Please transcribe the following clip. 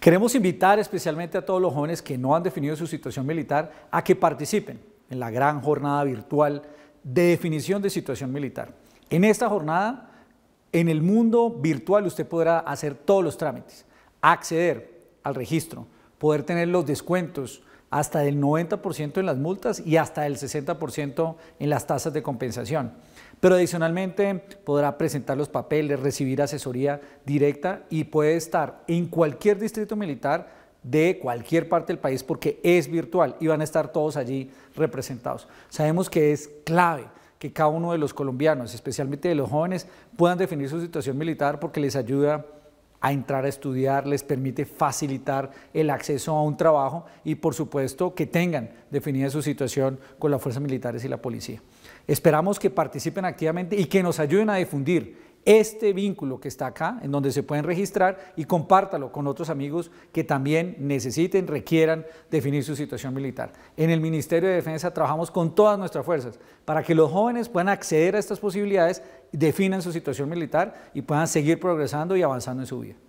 Queremos invitar especialmente a todos los jóvenes que no han definido su situación militar a que participen en la gran jornada virtual de definición de situación militar. En esta jornada, en el mundo virtual, usted podrá hacer todos los trámites, acceder al registro, poder tener los descuentos, hasta del 90% en las multas y hasta del 60% en las tasas de compensación. Pero adicionalmente podrá presentar los papeles, recibir asesoría directa y puede estar en cualquier distrito militar de cualquier parte del país porque es virtual y van a estar todos allí representados. Sabemos que es clave que cada uno de los colombianos, especialmente de los jóvenes, puedan definir su situación militar porque les ayuda a entrar a estudiar, les permite facilitar el acceso a un trabajo y por supuesto que tengan definida su situación con las fuerzas militares y la policía. Esperamos que participen activamente y que nos ayuden a difundir este vínculo que está acá, en donde se pueden registrar y compártalo con otros amigos que también necesiten, requieran definir su situación militar. En el Ministerio de Defensa trabajamos con todas nuestras fuerzas para que los jóvenes puedan acceder a estas posibilidades, definan su situación militar y puedan seguir progresando y avanzando en su vida.